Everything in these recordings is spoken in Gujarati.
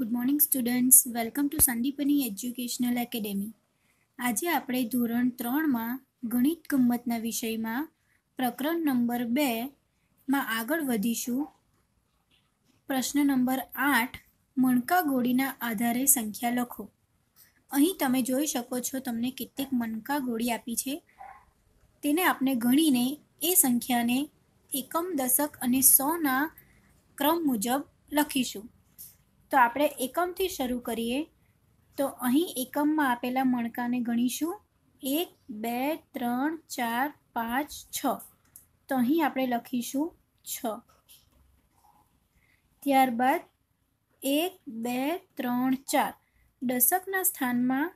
good morning students welcome to Sandipani educational academy આજે આપણે ધોરણ ત્રણમાં ગણિત ગંમતના વિષયમાં પ્રકરણ નંબર બેમાં આગળ વધીશું પ્રશ્ન નંબર આઠ મણકા ગોળીના આધારે સંખ્યા લખો અહીં તમે જોઈ શકો છો તમને કેટલીક મણકા ગોળી આપી છે તેને આપણે ગણીને એ સંખ્યાને એકમ દશક અને સોના ક્રમ મુજબ લખીશું તો આપણે એકમથી શરૂ કરીએ તો અહીં એકમમાં આપેલા મણકાને ગણીશું એક બે ત્રણ ચાર પાંચ છ તો અહીં આપણે લખીશું છ ત્યારબાદ એક બે ત્રણ ચાર દશકના સ્થાનમાં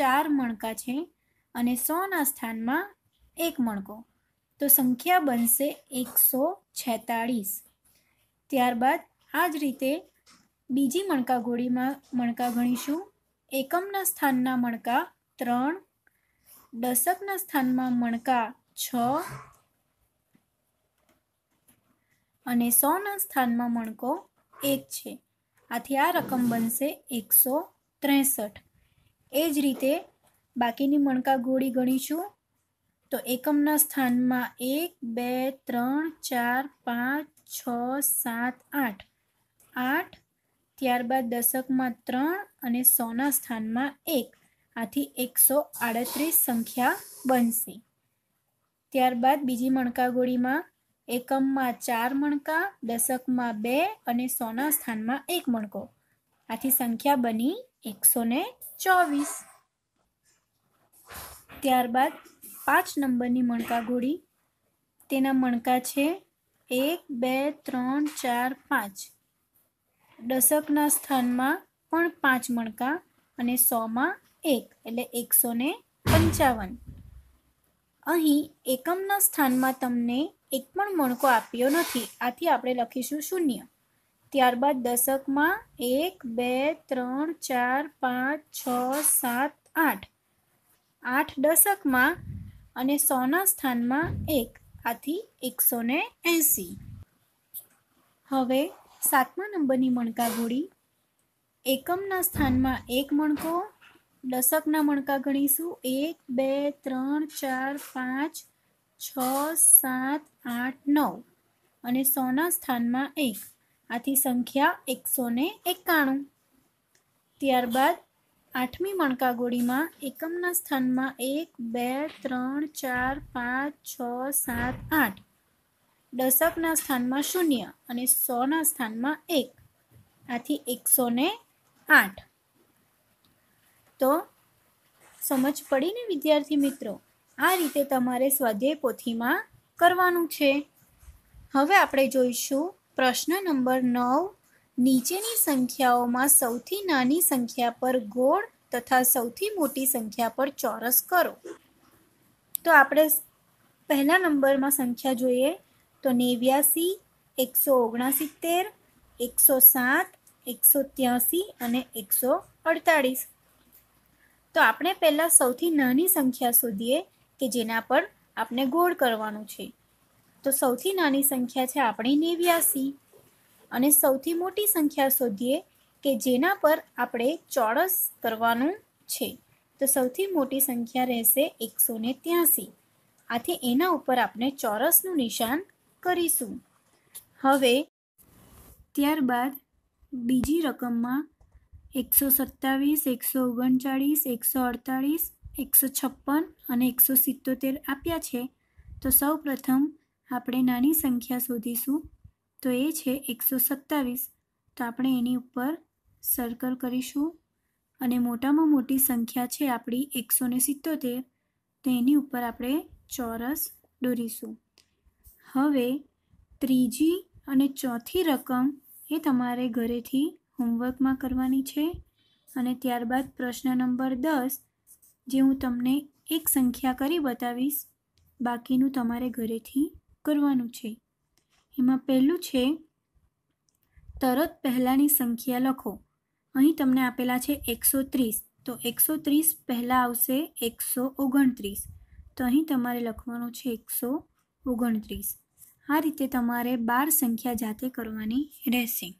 ચાર મણકા છે અને સોના સ્થાનમાં એક મણકો તો સંખ્યા બનશે એકસો છેતાળીસ ત્યારબાદ આ જ રીતે બીજી મણકા ગોળીમાં મણકા ગણીશું એકમના સ્થાનના મણકા ત્રણ દશકના સ્થાનમાં મણકા છ અને સોના સ્થાનમાં મણકો એક છે આથી આ રકમ બનશે એકસો ત્રેસઠ એ જ રીતે બાકીની મણકા ગોળી ગણીશું તો એકમના સ્થાનમાં એક બે ત્રણ ચાર પાંચ છ સાત આઠ આઠ ત્યારબાદ દશકમાં ત્રણ અને સોના સ્થાનમાં એક આથી એકસો આડત્રીસ સંખ્યા બનશે ત્યારબાદ બીજી મણકાગોળીમાં એકમમાં ચાર મણકા દશકમાં બે અને સોના સ્થાનમાં એક મણકો આથી સંખ્યા બની એકસો ને ચોવીસ ત્યારબાદ પાંચ નંબરની મણકાગોળી તેના મણકા છે એક બે ત્રણ ચાર પાંચ દશકના સ્થાનમાં પણ પાંચ મણકા અને સોમાં એક એટલે એકસો ને પંચાવન અહીં એકમના સ્થાનમાં તમને એક પણ મણકો આપ્યો નથી આથી આપણે લખીશું શૂન્ય ત્યારબાદ દશકમાં એક બે ત્રણ ચાર પાંચ છ સાત આઠ આઠ દશકમાં અને સોના સ્થાનમાં એક આથી એકસો ને એંસી હવે સાતમા નંબરની મણકા ગોળી એકમના સ્થાનમાં એક મણકો દશકના મણકા ગણીશું એક બે ત્રણ ચાર પાંચ છ સાત આઠ નવ અને સોના સ્થાનમાં એક આથી સંખ્યા એકસો ને એકાણું ત્યારબાદ આઠમી મણકા ગોળીમાં એકમના સ્થાનમાં એક બે ત્રણ ચાર પાંચ છ સાત આઠ દશકના સ્થાનમાં શૂન્ય અને સોના સ્થાનમાં એક આથી એકસો ને આઠ તો સમજ પડી ને વિદ્યાર્થી મિત્રો આ રીતે તમારે સ્વાધ્યાય પોથીમાં કરવાનું છે હવે આપણે જોઈશું પ્રશ્ન નંબર નવ નીચેની સંખ્યાઓમાં સૌથી નાની સંખ્યા પર ગોળ તથા સૌથી મોટી સંખ્યા પર ચોરસ કરો તો આપણે પહેલા નંબરમાં સંખ્યા જોઈએ તો નેવ્યાસી એકસો ઓગણસિત્તેર એકસો સાત એકસો ત્યાંસી અને એકસો અડતાળીસ તો આપણે પહેલાં સૌથી નાની સંખ્યા શોધીએ કે જેના પર આપણે ગોળ કરવાનું છે તો સૌથી નાની સંખ્યા છે આપણી નેવ્યાસી અને સૌથી મોટી સંખ્યા શોધીએ કે જેના પર આપણે ચોરસ કરવાનું છે તો સૌથી મોટી સંખ્યા રહેશે એકસો ને ત્યાંસી આથી એના ઉપર આપણે ચોરસનું નિશાન કરીશું હવે ત્યારબાદ બીજી રકમમાં એકસો સત્તાવીસ એકસો ઓગણચાળીસ એકસો અડતાળીસ એકસો છપ્પન અને એકસો સિત્તોતેર આપ્યા છે તો સૌ પ્રથમ આપણે નાની સંખ્યા શોધીશું તો એ છે એકસો સત્તાવીસ તો આપણે એની ઉપર સર્કલ કરીશું અને મોટામાં મોટી સંખ્યા છે આપણી એકસો ને સિત્તોતેર તો એની ઉપર આપણે ચોરસ દોરીશું હવે ત્રીજી અને ચોથી રકમ એ તમારે ઘરેથી હોમવર્કમાં કરવાની છે અને ત્યારબાદ પ્રશ્ન નંબર દસ જે હું તમને એક સંખ્યા કરી બતાવીશ બાકીનું તમારે ઘરેથી કરવાનું છે એમાં પહેલું છે તરત પહેલાંની સંખ્યા લખો અહીં તમને આપેલા છે એકસો ત્રીસ તો એકસો ત્રીસ પહેલાં આવશે એકસો ઓગણત્રીસ તો અહીં તમારે લખવાનું છે એકસો ઓગણત્રીસ આ રીતે તમારે બાર સંખ્યા જાતે કરવાની રહેશે